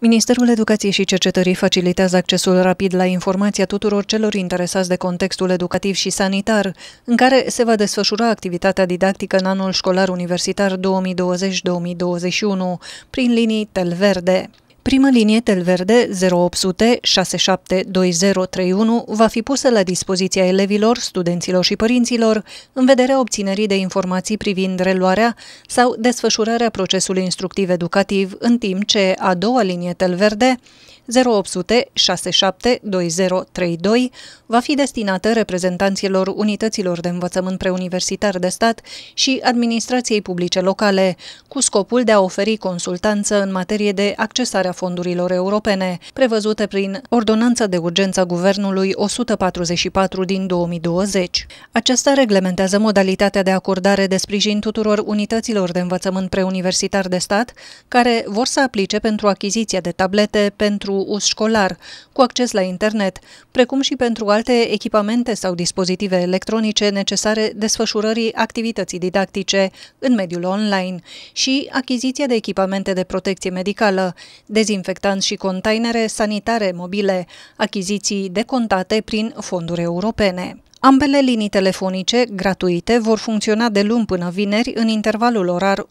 Ministerul Educației și Cercetării facilitează accesul rapid la informația tuturor celor interesați de contextul educativ și sanitar, în care se va desfășura activitatea didactică în anul școlar universitar 2020-2021, prin linii Telverde. Prima linie Tel Verde 0800 672031 va fi pusă la dispoziția elevilor, studenților și părinților în vederea obținerii de informații privind reluarea sau desfășurarea procesului instructiv educativ, în timp ce a doua linie Tel Verde 0800 672032 va fi destinată reprezentanților unităților de învățământ preuniversitar de stat și administrației publice locale, cu scopul de a oferi consultanță în materie de accesarea fondurilor europene, prevăzute prin Ordonanța de Urgență Guvernului 144 din 2020. Aceasta reglementează modalitatea de acordare de sprijin tuturor unităților de învățământ preuniversitar de stat care vor să aplice pentru achiziția de tablete pentru uz școlar, cu acces la internet, precum și pentru alte echipamente sau dispozitive electronice necesare desfășurării activității didactice în mediul online și achiziția de echipamente de protecție medicală, dezinfectanți și containere sanitare mobile, achiziții decontate prin fonduri europene. Ambele linii telefonice, gratuite, vor funcționa de luni până vineri în intervalul orar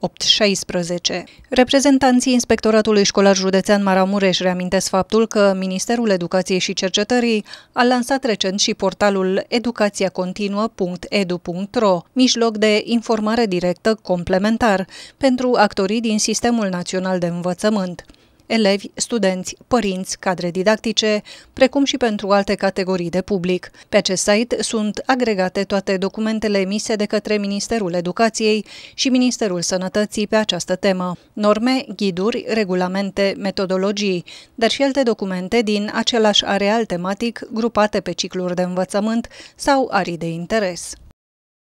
8-16. Reprezentanții Inspectoratului Școlar Județean Maramureș reamintesc faptul că Ministerul Educației și Cercetării a lansat recent și portalul educațiacontinuă.edu.ro, mijloc de informare directă complementar pentru actorii din Sistemul Național de Învățământ elevi, studenți, părinți, cadre didactice, precum și pentru alte categorii de public. Pe acest site sunt agregate toate documentele emise de către Ministerul Educației și Ministerul Sănătății pe această temă, norme, ghiduri, regulamente, metodologii, dar și alte documente din același areal tematic grupate pe cicluri de învățământ sau arii de interes.